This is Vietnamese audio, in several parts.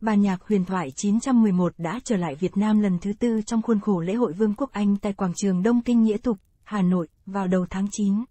Ban nhạc huyền thoại 911 đã trở lại Việt Nam lần thứ tư trong khuôn khổ lễ hội Vương quốc Anh tại quảng trường Đông Kinh Nghĩa Tục, Hà Nội, vào đầu tháng 9.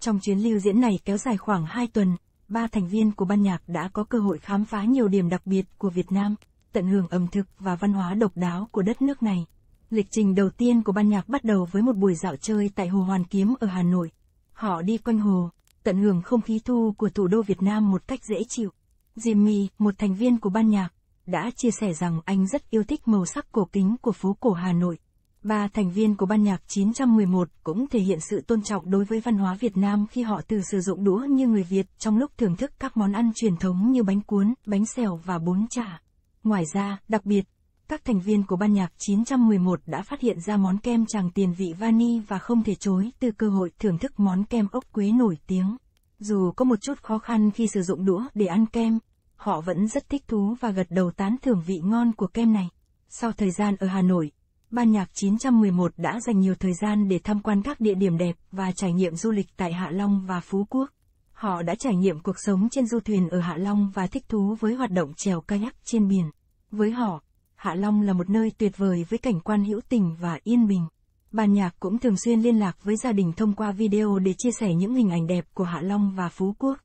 Trong chuyến lưu diễn này kéo dài khoảng 2 tuần, ba thành viên của ban nhạc đã có cơ hội khám phá nhiều điểm đặc biệt của Việt Nam, tận hưởng ẩm thực và văn hóa độc đáo của đất nước này. Lịch trình đầu tiên của ban nhạc bắt đầu với một buổi dạo chơi tại Hồ Hoàn Kiếm ở Hà Nội. Họ đi quanh hồ, tận hưởng không khí thu của thủ đô Việt Nam một cách dễ chịu. Jimmy, một thành viên của ban nhạc, đã chia sẻ rằng anh rất yêu thích màu sắc cổ kính của phố cổ Hà Nội. Ba thành viên của ban nhạc 911 cũng thể hiện sự tôn trọng đối với văn hóa Việt Nam khi họ từ sử dụng đũa như người Việt trong lúc thưởng thức các món ăn truyền thống như bánh cuốn, bánh xèo và bún chả. Ngoài ra, đặc biệt, các thành viên của ban nhạc 911 đã phát hiện ra món kem tràng tiền vị vani và không thể chối từ cơ hội thưởng thức món kem ốc quế nổi tiếng. Dù có một chút khó khăn khi sử dụng đũa để ăn kem, họ vẫn rất thích thú và gật đầu tán thưởng vị ngon của kem này. Sau thời gian ở Hà Nội, ban nhạc 911 đã dành nhiều thời gian để tham quan các địa điểm đẹp và trải nghiệm du lịch tại Hạ Long và Phú Quốc. Họ đã trải nghiệm cuộc sống trên du thuyền ở Hạ Long và thích thú với hoạt động chèo kayak trên biển. Với họ, Hạ Long là một nơi tuyệt vời với cảnh quan hữu tình và yên bình. Ban nhạc cũng thường xuyên liên lạc với gia đình thông qua video để chia sẻ những hình ảnh đẹp của Hạ Long và Phú Quốc.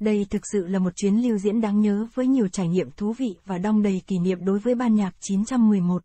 Đây thực sự là một chuyến lưu diễn đáng nhớ với nhiều trải nghiệm thú vị và đong đầy kỷ niệm đối với ban nhạc 911.